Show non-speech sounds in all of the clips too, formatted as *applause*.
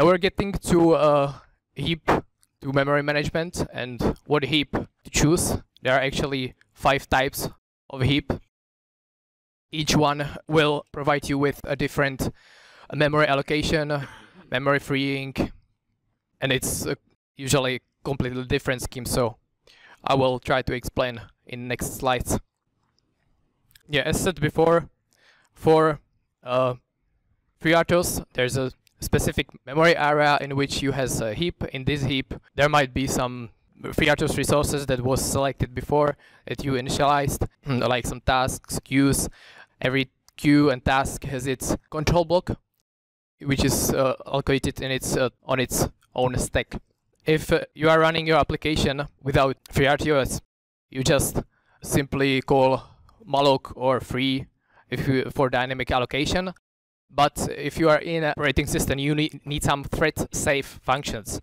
Now we're getting to uh, heap to memory management and what heap to choose. There are actually five types of heap. Each one will provide you with a different uh, memory allocation, memory freeing, and it's uh, usually completely different scheme, so I will try to explain in next slides. Yeah, as said before, for uh, FreeRTOS, there's a specific memory area in which you has a heap. In this heap, there might be some FreeRTOS resources that was selected before that you initialized, *clears throat* like some tasks, queues. Every queue and task has its control block, which is uh, allocated in its uh, on its own stack. If uh, you are running your application without FreeRTOS, you just simply call malloc or free if you, for dynamic allocation, but if you are in a operating system, you need some thread-safe functions.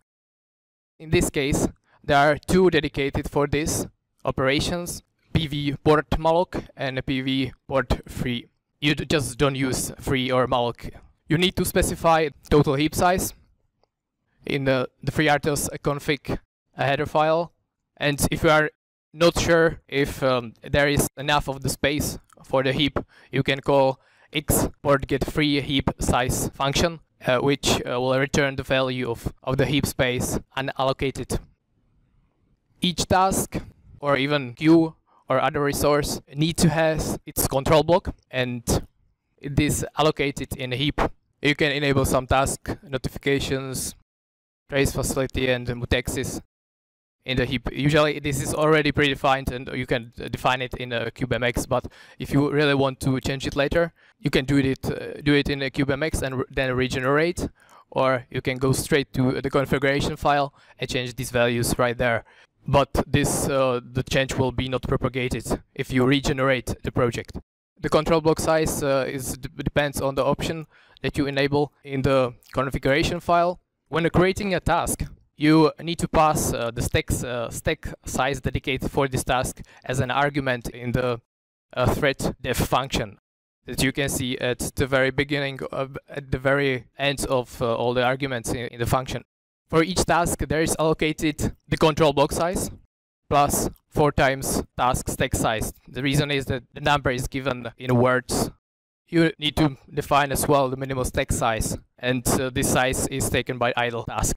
In this case, there are two dedicated for this operations, PV port malloc and PV port free. You just don't use free or malloc. You need to specify total heap size in the, the FreeRTOS config header file. And if you are not sure if um, there is enough of the space for the heap, you can call Export get free heap size function, uh, which uh, will return the value of, of the heap space unallocated. Each task or even queue or other resource need to has its control block and it is allocated in a heap. You can enable some task notifications, trace facility and mutexes in the heap. Usually this is already predefined and you can define it in a CubeMX, but if you really want to change it later, you can do it, uh, do it in a CubeMX and then regenerate, or you can go straight to the configuration file and change these values right there. But this, uh, the change will be not propagated if you regenerate the project. The control block size uh, is depends on the option that you enable in the configuration file. When creating a task, you need to pass uh, the uh, stack size dedicated for this task as an argument in the uh, thread def function that you can see at the very beginning, of, at the very end of uh, all the arguments in, in the function. For each task, there is allocated the control block size plus four times task stack size. The reason is that the number is given in words. You need to define as well the minimal stack size, and uh, this size is taken by idle task.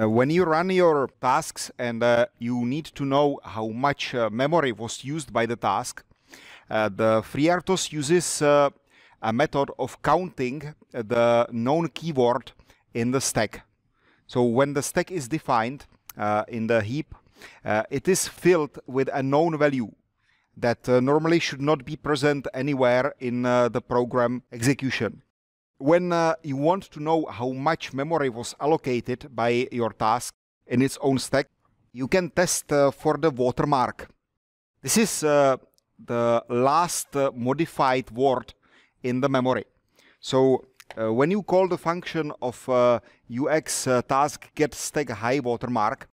Uh, when you run your tasks and uh, you need to know how much uh, memory was used by the task, uh, the FreeRTOS uses uh, a method of counting the known keyword in the stack. So when the stack is defined uh, in the heap, it is filled with a known value that normally should not be present anywhere in the program execution when uh, you want to know how much memory was allocated by your task in its own stack, you can test uh, for the watermark. This is uh, the last uh, modified word in the memory. So uh, when you call the function of uh, UX task get stack high watermark,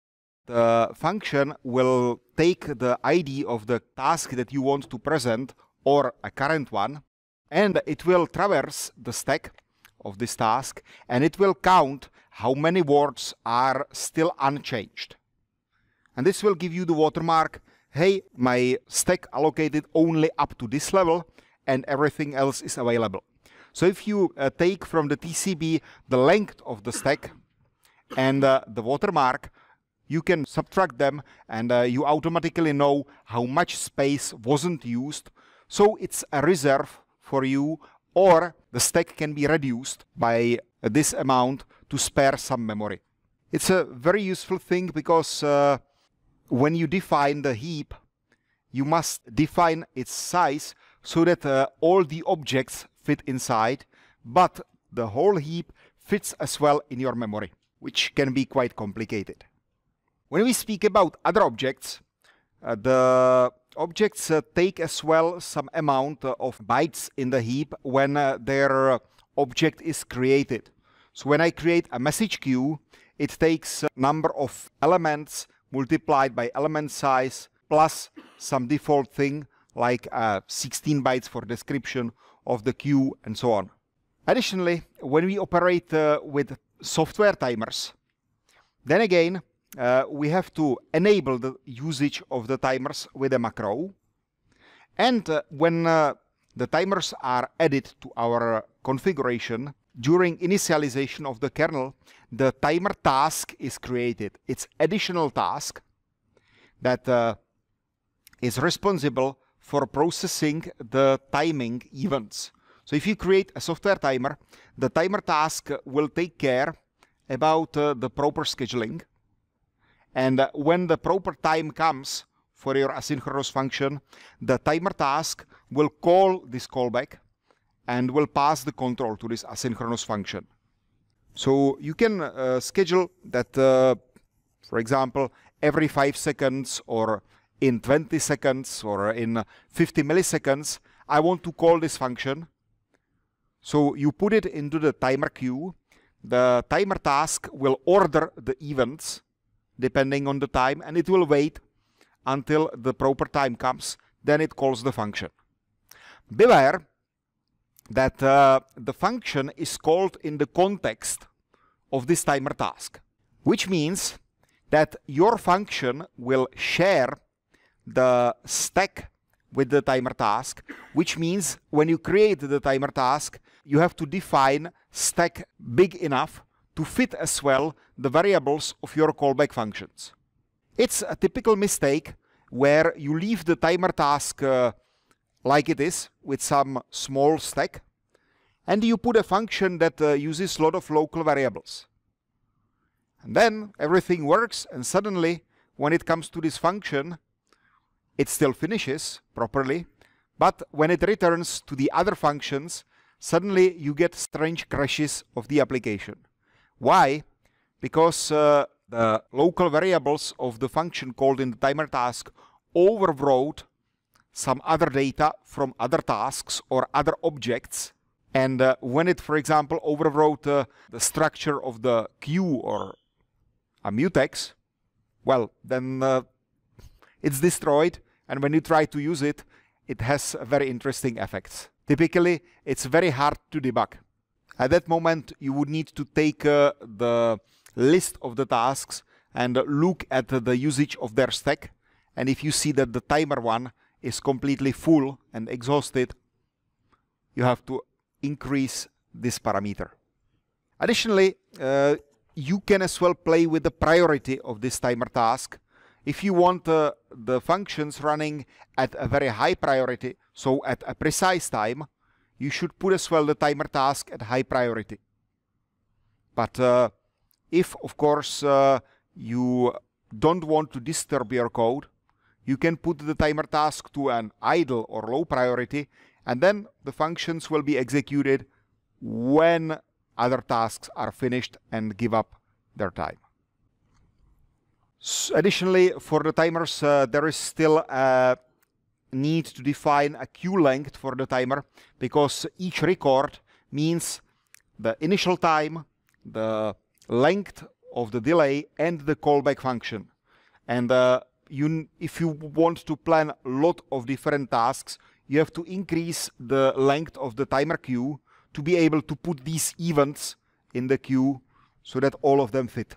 the function will take the ID of the task that you want to present or a current one and it will traverse the stack of this task and it will count how many words are still unchanged. And this will give you the watermark, hey, my stack allocated only up to this level and everything else is available. So if you uh, take from the TCB the length of the stack and uh, the watermark, you can subtract them and uh, you automatically know how much space wasn't used. So it's a reserve for you, or the stack can be reduced by this amount to spare some memory. It's a very useful thing because uh, when you define the heap, you must define its size so that uh, all the objects fit inside, but the whole heap fits as well in your memory, which can be quite complicated. When we speak about other objects, uh, the Objects uh, take as well some amount uh, of bytes in the heap when uh, their object is created. So when I create a message queue, it takes a number of elements multiplied by element size plus some default thing like uh, 16 bytes for description of the queue and so on. Additionally, when we operate uh, with software timers, then again, uh, we have to enable the usage of the timers with a macro. And uh, when uh, the timers are added to our uh, configuration, during initialization of the kernel, the timer task is created. It's additional task that uh, is responsible for processing the timing events. So if you create a software timer, the timer task will take care about uh, the proper scheduling and uh, when the proper time comes for your asynchronous function, the timer task will call this callback and will pass the control to this asynchronous function. So you can uh, schedule that, uh, for example, every 5 seconds or in 20 seconds or in 50 milliseconds, I want to call this function. So you put it into the timer queue. The timer task will order the events depending on the time and it will wait until the proper time comes, then it calls the function. Beware that uh, the function is called in the context of this timer task, which means that your function will share the stack with the timer task, which means when you create the timer task, you have to define stack big enough to fit as well the variables of your callback functions. It's a typical mistake where you leave the timer task uh, like it is with some small stack and you put a function that uh, uses a lot of local variables. And then everything works and suddenly when it comes to this function it still finishes properly but when it returns to the other functions suddenly you get strange crashes of the application. Why? Because uh, the local variables of the function called in the timer task overwrote some other data from other tasks or other objects. And uh, when it, for example, overwrote uh, the structure of the queue or a mutex, well, then uh, it's destroyed. And when you try to use it, it has very interesting effects. Typically, it's very hard to debug. At that moment, you would need to take uh, the list of the tasks and look at the usage of their stack. And if you see that the timer one is completely full and exhausted, you have to increase this parameter. Additionally, uh, you can as well play with the priority of this timer task. If you want uh, the functions running at a very high priority, so at a precise time, you should put as well the timer task at high priority. But uh, if, of course, uh, you don't want to disturb your code, you can put the timer task to an idle or low priority, and then the functions will be executed when other tasks are finished and give up their time. So additionally, for the timers, uh, there is still a need to define a queue length for the timer because each record means the initial time, the length of the delay and the callback function. And uh, you, if you want to plan a lot of different tasks, you have to increase the length of the timer queue to be able to put these events in the queue so that all of them fit.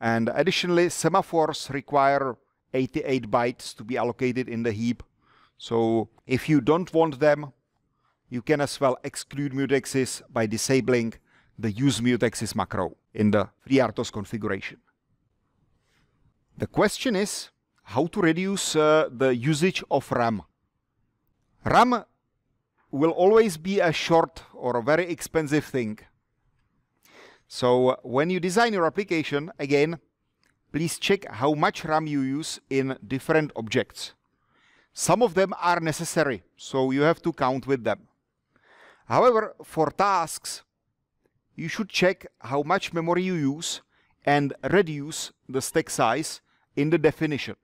And additionally, semaphores require 88 bytes to be allocated in the heap. So if you don't want them, you can as well exclude mutexes by disabling the use mutexes macro in the FreeRTOS configuration. The question is how to reduce uh, the usage of RAM. RAM will always be a short or a very expensive thing. So uh, when you design your application, again, please check how much RAM you use in different objects. Some of them are necessary, so you have to count with them. However, for tasks, you should check how much memory you use and reduce the stack size in the definition.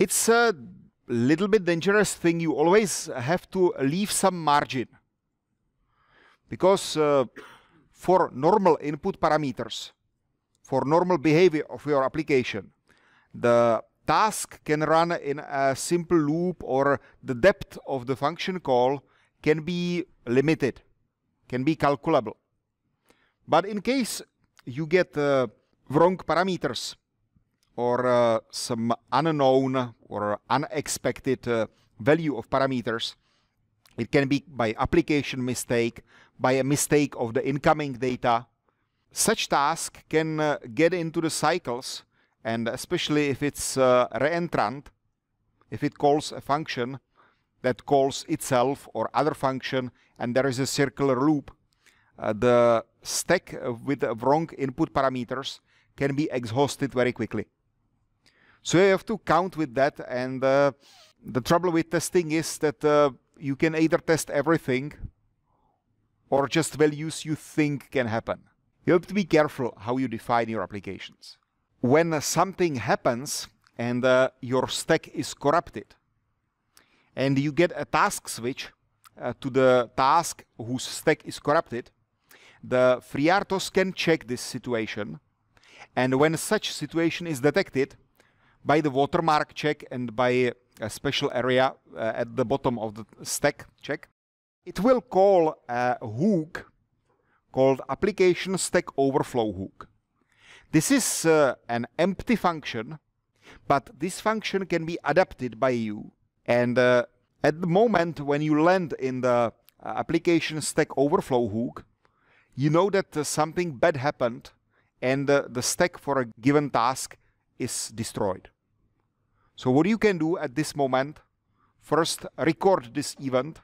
It's a little bit dangerous thing. You always have to leave some margin because uh, for normal input parameters, for normal behavior of your application. The task can run in a simple loop or the depth of the function call can be limited, can be calculable. But in case you get uh, wrong parameters or uh, some unknown or unexpected uh, value of parameters, it can be by application mistake, by a mistake of the incoming data, such task can uh, get into the cycles and especially if it's uh, reentrant, if it calls a function that calls itself or other function and there is a circular loop, uh, the stack with the wrong input parameters can be exhausted very quickly. So you have to count with that and uh, the trouble with testing is that uh, you can either test everything or just values you think can happen. You have to be careful how you define your applications. When uh, something happens and uh, your stack is corrupted, and you get a task switch uh, to the task whose stack is corrupted, the FreeRTOS can check this situation. And when such situation is detected, by the watermark check and by a special area uh, at the bottom of the stack check, it will call a hook called application stack overflow hook. This is uh, an empty function, but this function can be adapted by you. And uh, at the moment when you land in the uh, application stack overflow hook, you know that uh, something bad happened and uh, the stack for a given task is destroyed. So what you can do at this moment, first record this event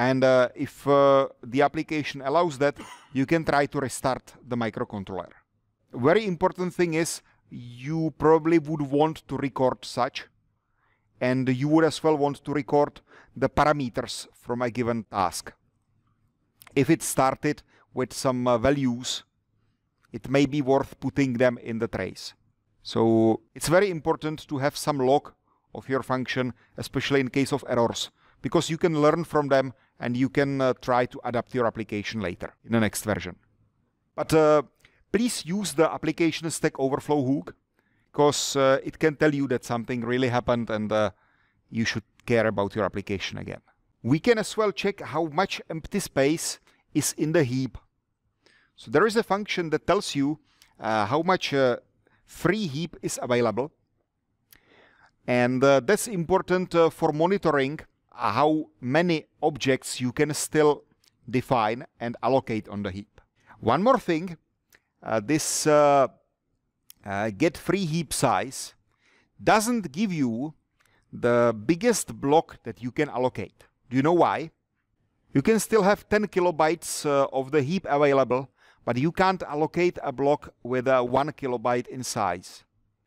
and uh, if uh, the application allows that, you can try to restart the microcontroller. Very important thing is you probably would want to record such. And you would as well want to record the parameters from a given task. If it started with some uh, values, it may be worth putting them in the trace. So it's very important to have some log of your function, especially in case of errors, because you can learn from them and you can uh, try to adapt your application later in the next version. But uh, please use the application Stack Overflow hook because uh, it can tell you that something really happened and uh, you should care about your application again. We can as well check how much empty space is in the heap. So there is a function that tells you uh, how much uh, free heap is available. And that's important for monitoring how many objects you can still define and allocate on the heap. One more thing, uh, this uh, uh, get free heap size doesn't give you the biggest block that you can allocate. Do you know why? You can still have 10 kilobytes uh, of the heap available, but you can't allocate a block with a 1 kilobyte in size.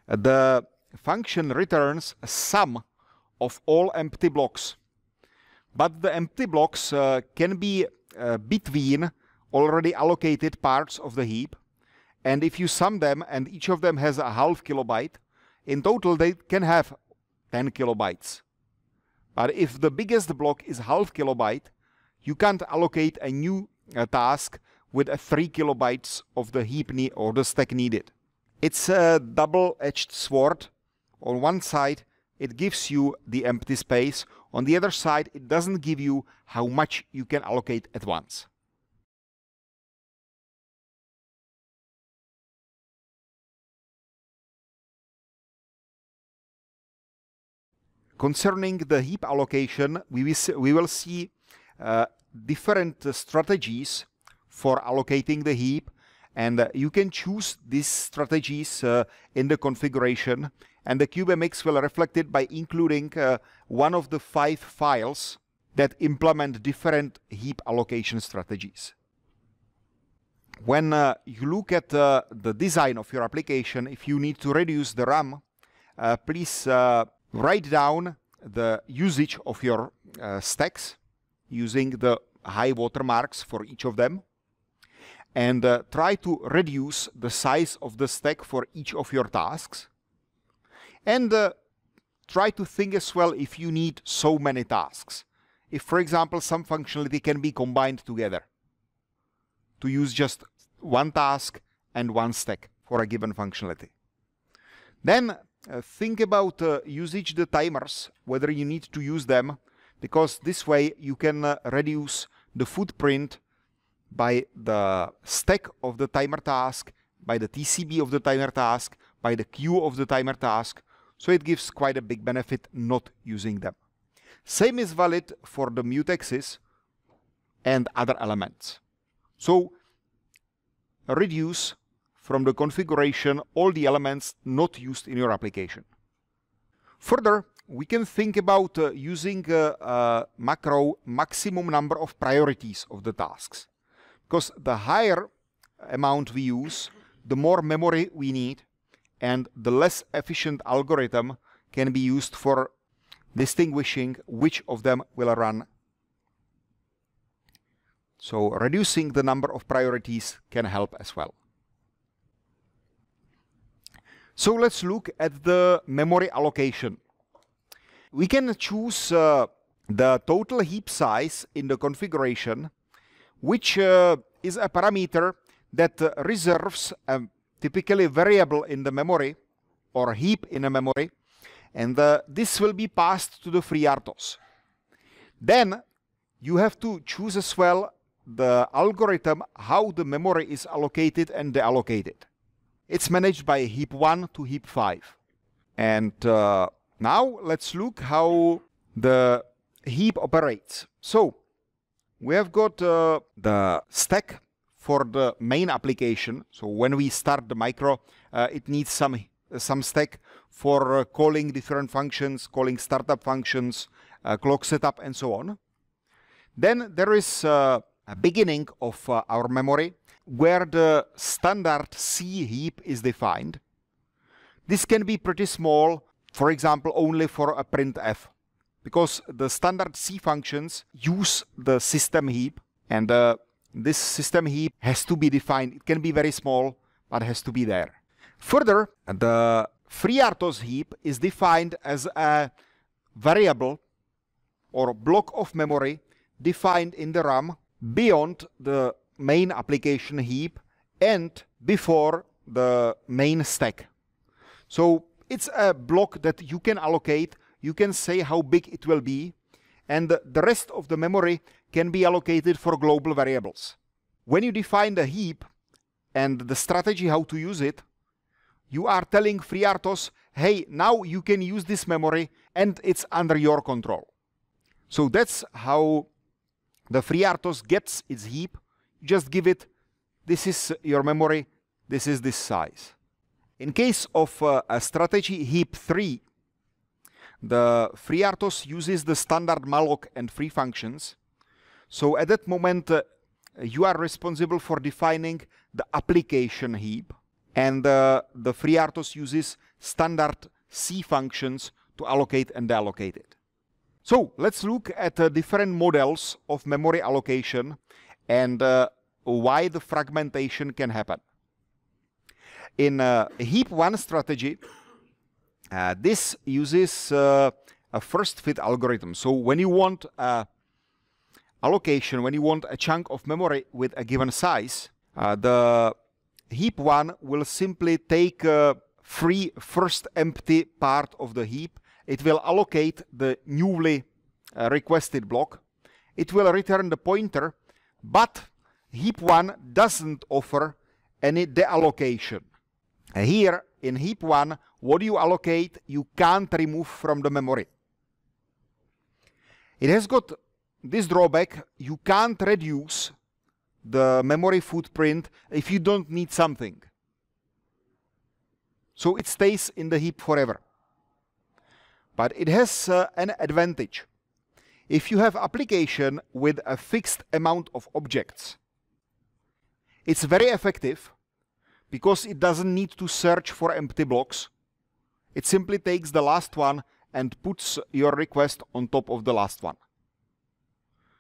The function returns a sum of all empty blocks but the empty blocks uh, can be uh, between already allocated parts of the heap. And if you sum them and each of them has a half kilobyte, in total they can have 10 kilobytes. But if the biggest block is half kilobyte, you can't allocate a new uh, task with a uh, 3 kilobytes of the heap or the stack needed. It's a double-edged sword. On one side, it gives you the empty space. On the other side, it doesn't give you how much you can allocate at once. Concerning the heap allocation, we will see uh, different strategies for allocating the heap and uh, you can choose these strategies uh, in the configuration. And the CubeMX will reflect it by including uh, one of the five files that implement different heap allocation strategies. When uh, you look at uh, the design of your application, if you need to reduce the RAM, uh, please write down the usage of your stacks using the high watermarks for each of them and uh, try to reduce the size of the stack for each of your tasks. And uh, try to think as well if you need so many tasks. If, for example, some functionality can be combined together to use just one task and one stack for a given functionality. Then uh, think about uh, usage the timers, whether you need to use them, because this way you can uh, reduce the footprint by the stack of the timer task, by the TCB of the timer task, by the queue of the timer task, so it gives quite a big benefit not using them. Same is valid for the mutexes and other elements. So reduce from the configuration all the elements not used in your application. Further, we can think about uh, using a uh, uh, macro maximum number of priorities of the tasks. Because the higher amount we use, the more memory we need, and the less efficient algorithm can be used for distinguishing which of them will run. So reducing the number of priorities can help as well. So let's look at the memory allocation. We can choose uh, the total heap size in the configuration which uh, is a parameter that uh, reserves a typically variable in the memory or heap in a memory and uh, this will be passed to the FreeRTOS. Then you have to choose as well the algorithm how the memory is allocated and deallocated. It's managed by heap 1 to heap 5. And uh, now let's look how the heap operates. So we have got uh, the stack for the main application. So when we start the micro, uh, it needs some, some stack for uh, calling different functions, calling startup functions, uh, clock setup, and so on. Then there is uh, a beginning of our memory where the standard C heap is defined. This can be pretty small, for example, only for a printf because the standard C functions use the system heap and uh, this system heap has to be defined. It can be very small, but has to be there. Further, the FreeRTOS heap is defined as a variable or block of memory defined in the RAM beyond the main application heap and before the main stack. So it's a block that you can allocate you can say how big it will be, and the rest of the memory can be allocated for global variables. When you define the heap and the strategy how to use it, you are telling FreeRTOS, hey, now you can use this memory and it's under your control. So that's how the FreeRTOS gets its heap. Just give it, this is your memory, this is this size. In case of uh, a strategy heap 3, the FreeRTOS uses the standard malloc and free functions. So at that moment, uh, you are responsible for defining the application heap. And uh, the FreeRTOS uses standard C functions to allocate and deallocate it. So let's look at uh, different models of memory allocation and uh, why the fragmentation can happen. In uh, heap one strategy, uh, this uses uh, a first fit algorithm. So when you want a allocation, when you want a chunk of memory with a given size, uh, the heap one will simply take a free first empty part of the heap. It will allocate the newly uh, requested block. It will return the pointer, but heap one doesn't offer any deallocation. Uh, here in heap one, what you allocate, you can't remove from the memory. It has got this drawback, you can't reduce the memory footprint if you don't need something. So it stays in the heap forever. But it has uh, an advantage. If you have application with a fixed amount of objects, it's very effective because it doesn't need to search for empty blocks. It simply takes the last one and puts your request on top of the last one.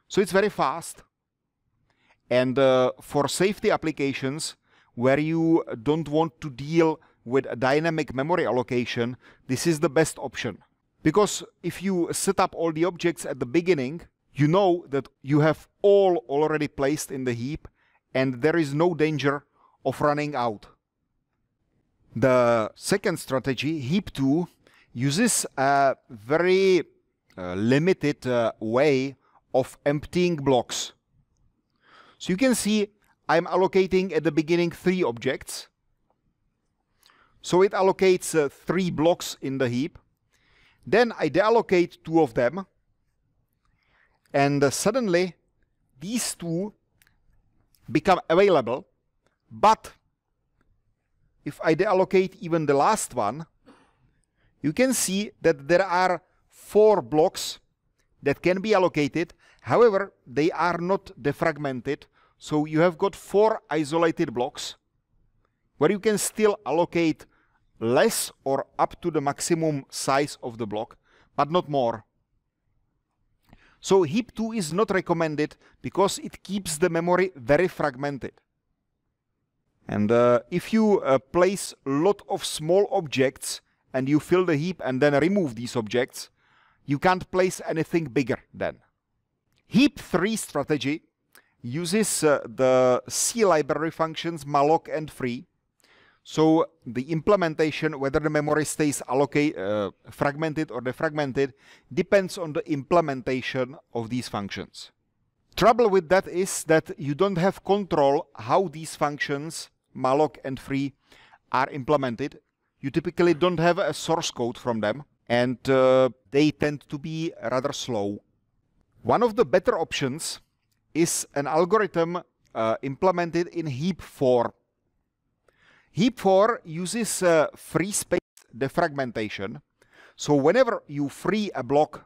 So it's very fast. And uh, for safety applications where you don't want to deal with dynamic memory allocation, this is the best option. Because if you set up all the objects at the beginning, you know that you have all already placed in the heap and there is no danger of running out. The second strategy, HEAP2, uses a very uh, limited uh, way of emptying blocks. So you can see I'm allocating at the beginning three objects. So it allocates uh, three blocks in the heap. Then I deallocate two of them. And uh, suddenly these two become available, but if I deallocate even the last one, you can see that there are four blocks that can be allocated. However, they are not defragmented. So you have got four isolated blocks where you can still allocate less or up to the maximum size of the block, but not more. So heap2 is not recommended because it keeps the memory very fragmented. And uh, if you uh, place a lot of small objects and you fill the heap and then remove these objects, you can't place anything bigger then. Heap 3 strategy uses uh, the C library functions malloc and free. So the implementation, whether the memory stays allocate, uh, fragmented or defragmented, depends on the implementation of these functions. Trouble with that is that you don't have control how these functions malloc, and free are implemented, you typically don't have a source code from them, and uh, they tend to be rather slow. One of the better options is an algorithm uh, implemented in heap 4. Heap 4 uses uh, free space defragmentation. So whenever you free a block,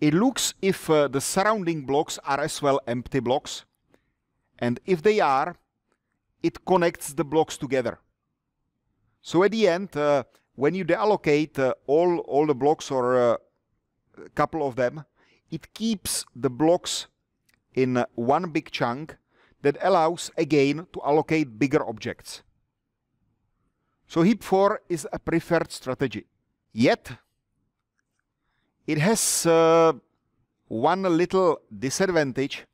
it looks if uh, the surrounding blocks are as well empty blocks. And if they are, it connects the blocks together. So at the end, uh, when you deallocate uh, all, all the blocks or uh, a couple of them, it keeps the blocks in uh, one big chunk that allows again to allocate bigger objects. So heap 4 is a preferred strategy. Yet, it has uh, one little disadvantage.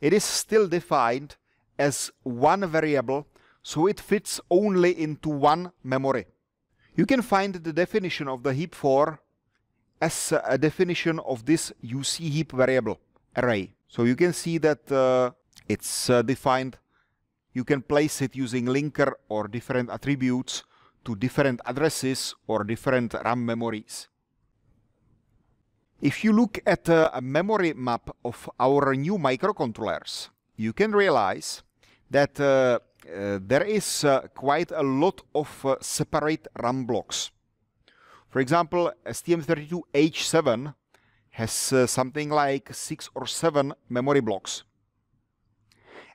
It is still defined as one variable so it fits only into one memory. You can find the definition of the heap 4 as a definition of this UC heap variable array. So you can see that uh, it's uh, defined. You can place it using linker or different attributes to different addresses or different RAM memories. If you look at uh, a memory map of our new microcontrollers, you can realize that uh, uh, there is uh, quite a lot of separate RAM blocks. For example, STM32H7 has something like six or seven memory blocks.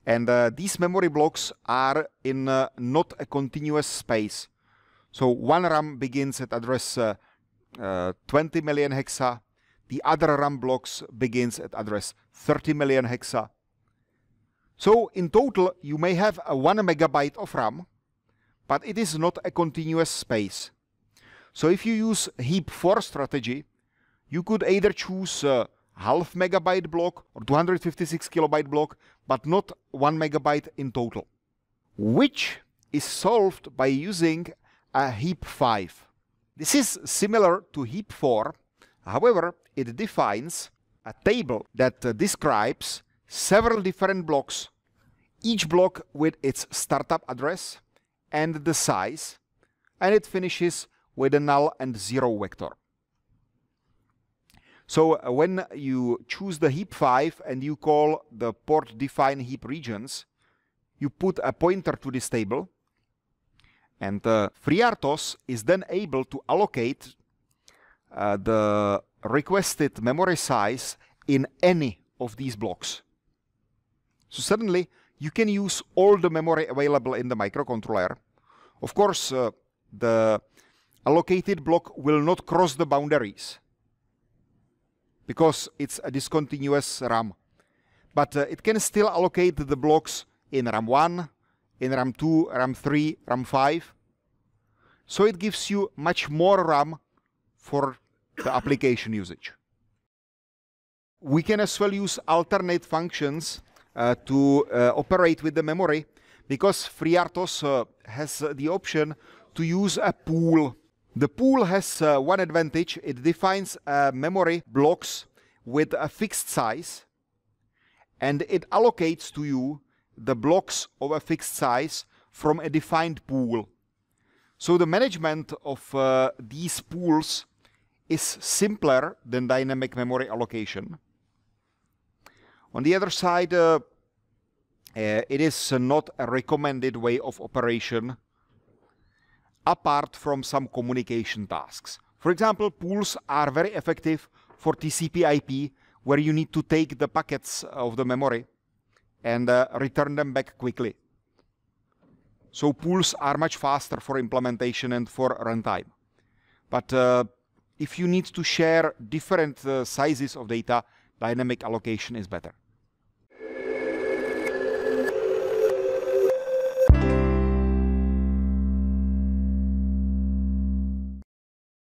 And these memory blocks are in not a continuous space. So one RAM begins at address uh, uh, 20 million hexa. The other RAM blocks begins at address 30 million hexa. So in total, you may have a one megabyte of RAM, but it is not a continuous space. So if you use heap 4 strategy, you could either choose a half megabyte block or 256 kilobyte block, but not one megabyte in total, which is solved by using a heap 5. This is similar to heap 4. However, it defines a table that uh, describes several different blocks, each block with its startup address and the size, and it finishes with a null and zero vector. So uh, when you choose the heap 5 and you call the port define heap regions, you put a pointer to this table, and uh, FreeRTOS is then able to allocate uh, the requested memory size in any of these blocks. So suddenly you can use all the memory available in the microcontroller. Of course, uh, the allocated block will not cross the boundaries because it's a discontinuous RAM. But uh, it can still allocate the blocks in RAM 1, in RAM 2, RAM 3, RAM 5. So it gives you much more RAM for the application usage. We can as well use alternate functions uh, to uh, operate with the memory because FreeRTOS uh, has the option to use a pool. The pool has one advantage. It defines memory blocks with a fixed size and it allocates to you the blocks of a fixed size from a defined pool. So the management of uh, these pools is simpler than dynamic memory allocation. On the other side, uh, uh, it is not a recommended way of operation apart from some communication tasks. For example, pools are very effective for TCP IP where you need to take the packets of the memory and uh, return them back quickly. So pools are much faster for implementation and for runtime. But uh, if you need to share different uh, sizes of data, dynamic allocation is better.